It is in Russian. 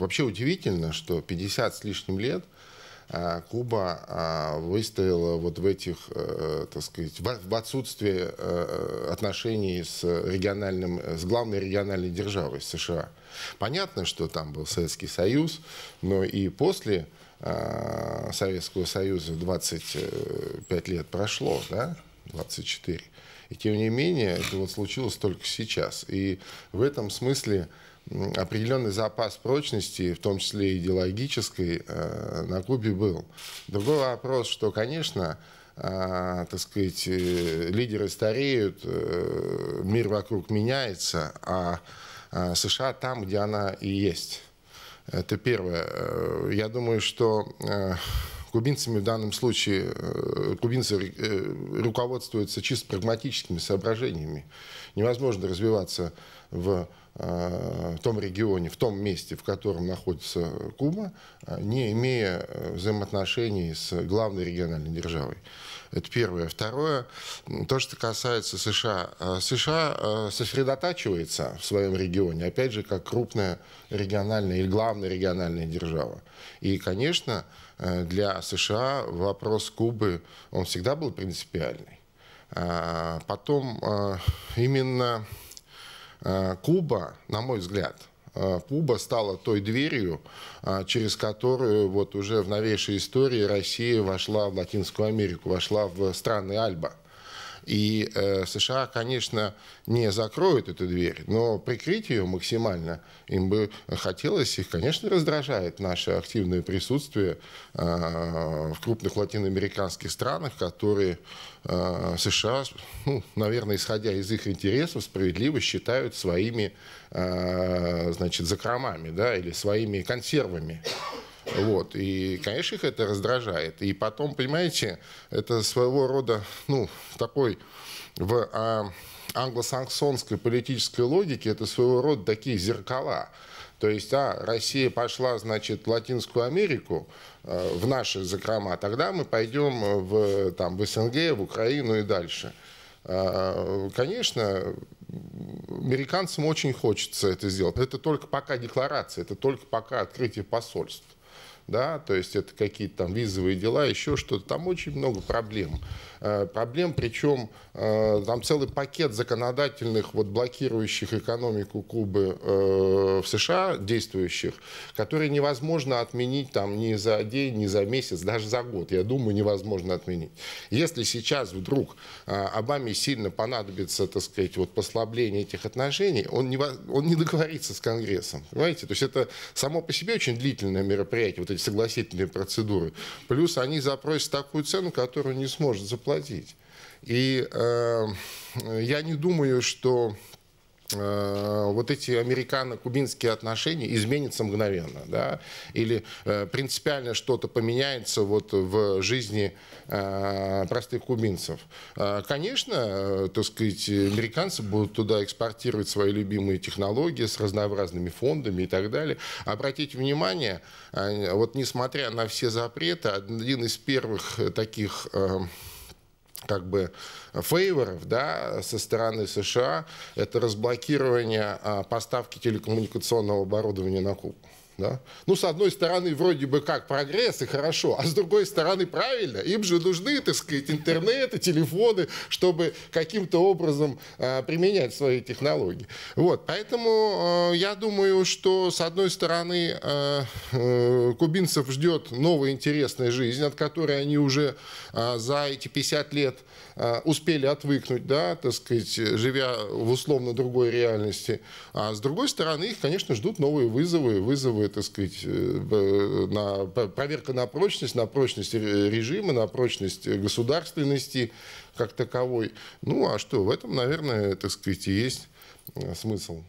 Вообще удивительно, что 50 с лишним лет а, Куба а, выстояла вот в этих, э, так сказать, в отсутствии э, отношений с региональным, с главной региональной державой США. Понятно, что там был Советский Союз, но и после а, Советского Союза 25 лет прошло, да, 24. И тем не менее, это вот случилось только сейчас. И в этом смысле определенный запас прочности, в том числе идеологической, э, на Кубе был. Другой вопрос, что, конечно, э, так сказать, э, лидеры стареют, мир вокруг меняется, а США там, где она и есть. Это первое. Я думаю, что кубинцами в данном случае кубинцы руководствуются чисто прагматическими соображениями. Невозможно развиваться в в э, том регионе, в том месте, в котором находится Куба, э, не имея э, взаимоотношений с главной региональной державой. Это первое. Второе, то, что касается США. США сосредотачивается в своем регионе, опять же, как крупная региональная или главная региональная держава. И, конечно, для США вопрос Кубы, он всегда был принципиальный. Потом именно Э, Куба, на мой взгляд, э, Куба стала той дверью, э, через которую вот уже в новейшей истории Россия вошла в Латинскую Америку, вошла в страны Альба. И э, США, конечно, не закроют эту дверь, но прикрыть ее максимально им бы хотелось. Их, конечно, раздражает наше активное присутствие э, в крупных латиноамериканских странах, которые э, США, ну, наверное, исходя из их интересов, справедливо считают своими э, значит, закромами да, или своими консервами. Вот. И, конечно, их это раздражает. И потом, понимаете, это своего рода, ну, такой в а, англосаксонской политической логике, это своего рода такие зеркала. То есть, а, Россия пошла, значит, в Латинскую Америку, э, в наши закрома, тогда мы пойдем в, там, в СНГ, в Украину и дальше. Э, конечно, американцам очень хочется это сделать. Это только пока декларация, это только пока открытие посольств да, то есть это какие-то там визовые дела, еще что-то, там очень много проблем. Э, проблем, причем э, там целый пакет законодательных, вот блокирующих экономику Кубы э, в США, действующих, которые невозможно отменить там ни за день, ни за месяц, даже за год, я думаю, невозможно отменить. Если сейчас вдруг Обаме сильно понадобится, так сказать, вот послабление этих отношений, он не, он не договорится с Конгрессом, понимаете? То есть это само по себе очень длительное мероприятие, вот эти согласительные процедуры. Плюс они запросят такую цену, которую не сможет заплатить. И э, я не думаю, что э, вот эти американо-кубинские отношения изменятся мгновенно, да, или э, принципиально что-то поменяется вот в жизни э, простых кубинцев. Э, конечно, э, так сказать, американцы будут туда экспортировать свои любимые технологии с разнообразными фондами и так далее. Обратите внимание, э, вот несмотря на все запреты, один из первых таких... Э, как бы фейворов да, со стороны США, это разблокирование а, поставки телекоммуникационного оборудования на Кубу. Да? Ну, с одной стороны, вроде бы как прогресс и хорошо, а с другой стороны, правильно, им же нужны, так сказать, интернеты, телефоны, чтобы каким-то образом э, применять свои технологии. Вот, поэтому э, я думаю, что, с одной стороны, э, э, кубинцев ждет новая интересная жизнь, от которой они уже э, за эти 50 лет э, успели отвыкнуть, да, так сказать, живя в условно другой реальности. А с другой стороны, их, конечно, ждут новые вызовы, вызовы так сказать, э, на, проверка на прочность, на прочность режима, на прочность государственности как таковой. Ну а что, в этом, наверное, так сказать, и есть э, смысл.